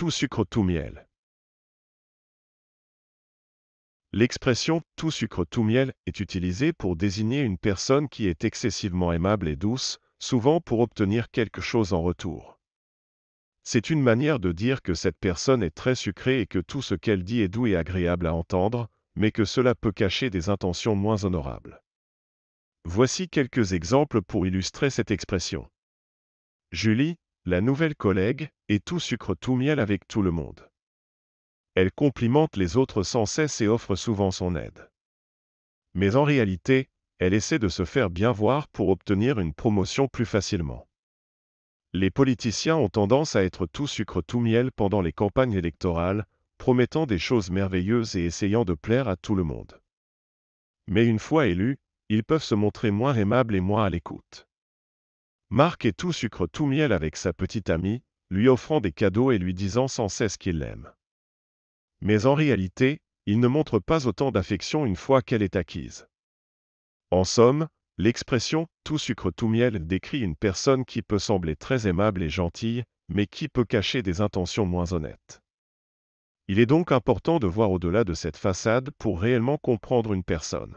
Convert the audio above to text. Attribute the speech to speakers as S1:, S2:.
S1: tout sucre, tout miel. L'expression tout sucre, tout miel est utilisée pour désigner une personne qui est excessivement aimable et douce, souvent pour obtenir quelque chose en retour. C'est une manière de dire que cette personne est très sucrée et que tout ce qu'elle dit est doux et agréable à entendre, mais que cela peut cacher des intentions moins honorables. Voici quelques exemples pour illustrer cette expression. Julie, la nouvelle collègue est tout sucre tout miel avec tout le monde. Elle complimente les autres sans cesse et offre souvent son aide. Mais en réalité, elle essaie de se faire bien voir pour obtenir une promotion plus facilement. Les politiciens ont tendance à être tout sucre tout miel pendant les campagnes électorales, promettant des choses merveilleuses et essayant de plaire à tout le monde. Mais une fois élus, ils peuvent se montrer moins aimables et moins à l'écoute. Marc est tout sucre tout miel avec sa petite amie, lui offrant des cadeaux et lui disant sans cesse qu'il l'aime. Mais en réalité, il ne montre pas autant d'affection une fois qu'elle est acquise. En somme, l'expression tout sucre tout miel décrit une personne qui peut sembler très aimable et gentille, mais qui peut cacher des intentions moins honnêtes. Il est donc important de voir au-delà de cette façade pour réellement comprendre une personne.